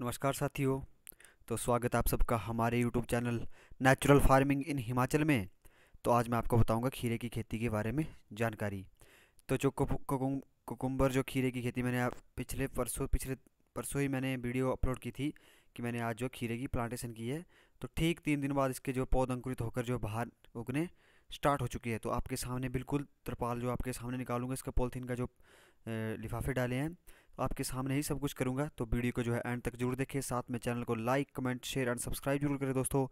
नमस्कार साथियों तो स्वागत आप सबका हमारे YouTube channel natural farming in Himachal में तो आज मैं आपको बताऊंगा खीरे की खेती के बारे में जानकारी तो जो कुकुम्बर जो खीरे की खेती मैंने आप पिछले परसों पिछले परसों ही मैंने वीडियो अपलोड की थी कि मैंने आज जो खीरे की प्लांटेशन की है तो ठीक तीन दिन बाद इसके जो पौध अंकुरित होकर जो बाहर उगने स्टार्ट हो चुकी है तो आपके सामने बिल्कुल तरपाल जो आपके सामने निकालूंगा इसका पोलथीन का जो लिफाफे डाले हैं आपके सामने ही सब कुछ करूँगा तो वीडियो को जो है एंड तक जरूर देखें साथ में चैनल को like comment share and subscribe जरूर करें दोस्तों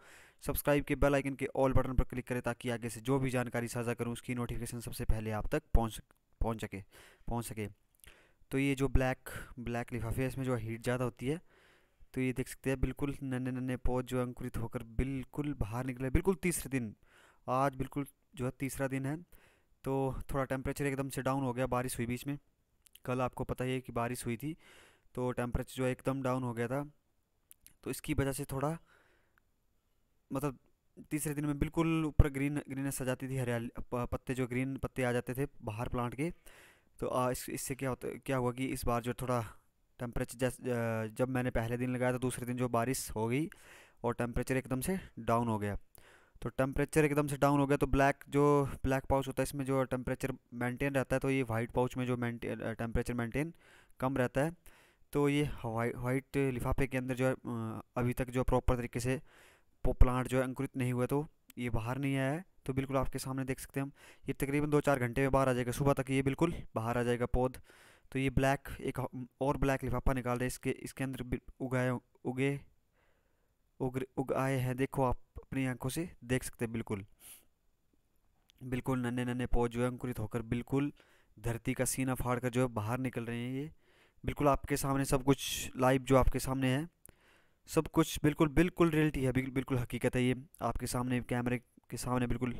सब्सक्राइब के बेल आइकन के ऑल बटन पर क्लिक करें ताकि आगे से जो भी जानकारी साझा करूँ उसकी नोटिफिकेशन सबसे पहले आप तक पहुँच पहुँच सके पहुँच सके तो ये जो ब्लैक ब्लैक लिफाफे इसमें जो हीट ज़्यादा होती है तो ये देख सकते हैं बिल्कुल नन्हे नन्हे पौध जो अंकुरित होकर बिल्कुल बाहर निकले बिल्कुल तीसरे दिन आज बिल्कुल जो है तीसरा दिन है तो थोड़ा टेम्परेचर एकदम से डाउन हो गया बारिश हुई बीच में कल आपको पता ही है कि बारिश हुई थी तो टेम्परेचर जो है एकदम डाउन हो गया था तो इसकी वजह से थोड़ा मतलब तीसरे दिन में बिल्कुल ऊपर ग्रीन ग्रीननेस आ जाती थी हरियाली पत्ते जो ग्रीन पत्ते आ जाते थे बाहर प्लांट के तो आ, इस इससे क्या होता क्या हुआ कि इस बार जो थोड़ा टेम्परेचर जब मैंने पहले दिन लगाया था दूसरे दिन जो बारिश हो गई और टेम्परेचर एकदम से डाउन हो गया तो टेम्परेचर एकदम से डाउन हो गया तो ब्लैक जो ब्लैक पाउच होता है इसमें जो टेम्परेचर मेंटेन रहता है तो ये वाइट पाउच में जो मेंटेन टेम्परेचर मेंटेन कम रहता है तो ये वाइट लिफाफे के अंदर जो है अभी तक जो प्रॉपर तरीके से प्लांट जो है अंकुरित नहीं हुआ तो ये बाहर नहीं आया है तो बिल्कुल आपके सामने देख सकते हैं हम ये तकरीबन दो चार घंटे में बाहर आ जाएगा सुबह तक ये बिल्कुल बाहर आ जाएगा पौध तो ये ब्लैक एक और ब्लैक लिफाफा निकाल रहे इसके इसके अंदर उगाए उगे उग उग आए हैं देखो आप अपनी आंखों से देख सकते हैं बिल्कुल बिल्कुल नन्हे नन्हे पौध जो है अंकुरित होकर बिल्कुल धरती का सीना फाड़ कर जो है बाहर निकल रहे हैं ये बिल्कुल आपके सामने सब कुछ लाइव जो आपके सामने है सब कुछ बिल्कुल बिल्कुल रियलिटी है बिल्कुल बिल्कुल हकीकत है ये आपके सामने कैमरे के सामने बिल्कुल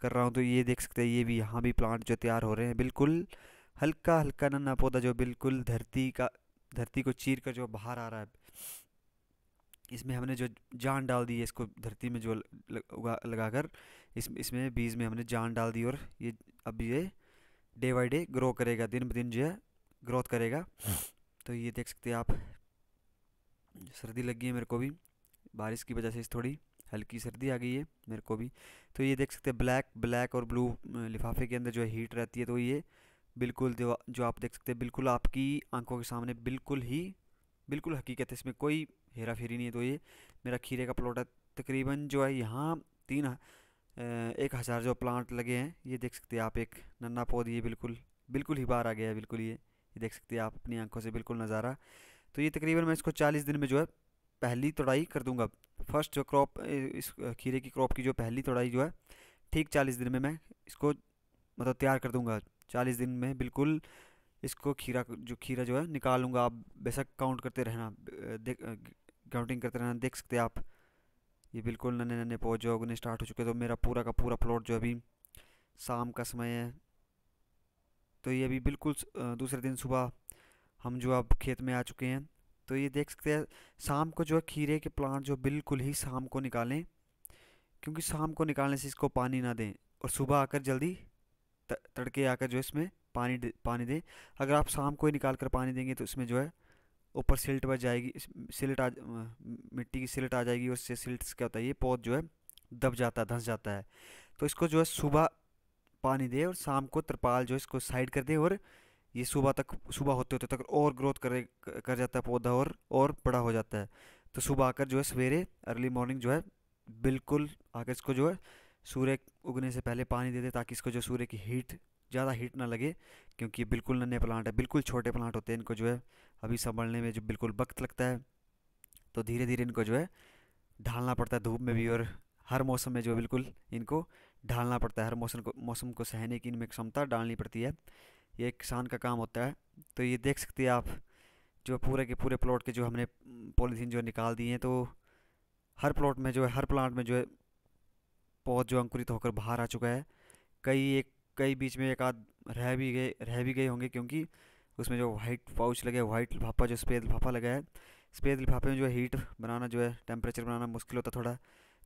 कर रहा हूँ तो ये देख सकते हैं ये भी यहाँ भी प्लांट जो तैयार हो रहे हैं बिल्कुल हल्का हल्का नन्हा पौधा जो बिल्कुल धरती का धरती को चीर कर जो बाहर आ रहा है इसमें हमने जो जान डाल दी है इसको धरती में जो लगा लगाकर इस इसमें बीज में हमने जान डाल दी और ये अब ये डे बाई डे ग्रो करेगा दिन ब दिन जो है ग्रोथ करेगा तो ये देख सकते हैं आप सर्दी लग गई है मेरे को भी बारिश की वजह से थोड़ी हल्की सर्दी आ गई है मेरे को भी तो ये देख सकते हैं ब्लैक ब्लैक और ब्लू लिफाफे के अंदर जो है हीट रहती है तो ये बिल्कुल जो आप देख सकते हैं बिल्कुल आपकी आंखों के सामने बिल्कुल ही बिल्कुल हकीकत है इसमें कोई हेरा फेरी नहीं है तो ये मेरा खीरे का प्लॉट है तकरीबन जो है यहाँ तीन एक हज़ार जो प्लांट लगे हैं ये देख सकते हैं आप एक नन्ना पौध ये बिल्कुल बिल्कुल ही बाहर आ गया है बिल्कुल ये ये देख सकते हैं आप अपनी आंखों से बिल्कुल नज़ारा तो ये तकरीबन मैं इसको चालीस दिन में जो है पहली तोड़ाई कर दूंगा फर्स्ट जो क्रॉप इस खीरे की क्रॉप की जो पहली तोड़ाई जो है ठीक चालीस दिन में मैं इसको मतलब तैयार कर दूंगा चालीस दिन में बिल्कुल इसको खीरा जो खीरा जो है निकालूंगा आप बेशक काउंट करते रहना देख काउंटिंग करते रहना देख सकते हैं आप ये बिल्कुल नन्हे नन्हे जो उगने स्टार्ट हो चुके तो मेरा पूरा का पूरा प्लॉट जो अभी शाम का समय है तो ये अभी बिल्कुल दूसरे दिन सुबह हम जो अब खेत में आ चुके हैं तो ये देख सकते हैं शाम को जो है खीरे के प्लांट जो बिल्कुल ही शाम को निकालें क्योंकि शाम को निकालने से इसको पानी ना दें और सुबह आकर जल्दी तड़के आकर जो इसमें पानी पानी दें अगर आप शाम को ही निकाल कर पानी देंगे तो इसमें जो है ऊपर सिल्ट बच जाएगी सिल्ट आ मिट्टी की सिल्ट आ जाएगी उससे सिल्ट क्या होता है ये पौध जो है दब जाता है धंस जाता है तो इसको जो है सुबह पानी दे और शाम को तरपाल जो है इसको साइड कर दे और ये सुबह तक सुबह होते होते तक और ग्रोथ करे कर जाता है पौधा और और बड़ा हो जाता है तो सुबह आकर जो है सवेरे अर्ली मॉर्निंग जो है बिल्कुल आकर इसको जो है सूर्य उगने से पहले पानी दे दे ताकि इसको जो सूर्य की हीट ज़्यादा हीट ना लगे क्योंकि बिल्कुल नन्हे प्लांट है बिल्कुल छोटे प्लांट होते हैं इनको जो है अभी संभलने में जो बिल्कुल वक्त लगता है तो धीरे धीरे इनको जो है ढालना पड़ता है धूप में भी और हर मौसम में जो बिल्कुल इनको ढालना पड़ता है हर मौसम को मौसम को सहने की इनमें क्षमता डालनी पड़ती है ये किसान का काम होता है तो ये देख सकते हैं आप जो पूरे के पूरे प्लॉट के जो हमने पॉलीथीन जो निकाल दिए हैं तो हर प्लॉट में जो है हर प्लांट में जो है पौध जो अंकुरित होकर बाहर आ चुका है कई एक कई बीच में एक आध रह भी गए रह भी गए होंगे क्योंकि उसमें जो वाइट पाउच लगे वाइट लिफाफा जो सफ़ेद लिफाफा लगा है सफ़ेद लिफाफे में जो है हीट बनाना जो है टेम्परेचर बनाना मुश्किल होता थोड़ा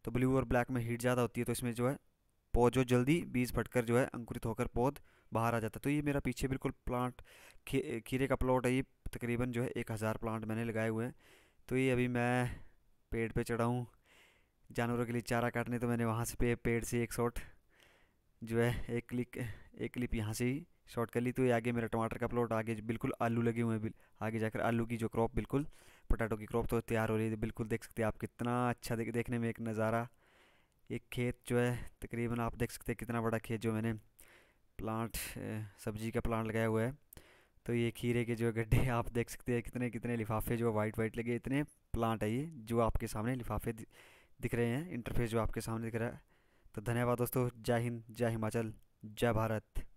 तो ब्लू और ब्लैक में हीट ज़्यादा होती है तो इसमें जो है पौध जो जल्दी बीज फटकर जो है अंकुरित होकर पौध बाहर आ जाता है तो ये मेरा पीछे बिल्कुल प्लांट खीरे का प्लॉट है ये तकरीबन जो है एक हज़ार प्लांट मैंने लगाए हुए हैं तो ये अभी मैं पेड़ पे चढ़ाऊँ जानवरों के लिए चारा काटने तो मैंने वहाँ से पे, पेड़ से एक शॉट जो है एक क्लिक एक क्लिप यहाँ से ही शॉर्ट कर ली तो ये आगे मेरा टमाटर का प्लॉट आगे बिल्कुल आलू लगे हुए हैं आगे जाकर आलू की जो क्रॉप बिल्कुल पटाटो की क्रॉप तो तैयार हो रही है बिल्कुल देख सकते हैं आप कितना अच्छा देख देखने में एक नज़ारा एक खेत जो है तकरीबन आप देख सकते हैं कितना बड़ा खेत जो मैंने प्लांट सब्जी का प्लांट लगाया हुआ है तो ये खीरे के जो गड्ढे आप देख सकते हैं कितने कितने लिफाफे जो वाइट वाइट लगे इतने प्लांट है ये जो आपके सामने लिफाफे दिख रहे हैं इंटरफेस जो आपके सामने दिख रहा है तो धन्यवाद दोस्तों जय हिंद जय हिमाचल जय भारत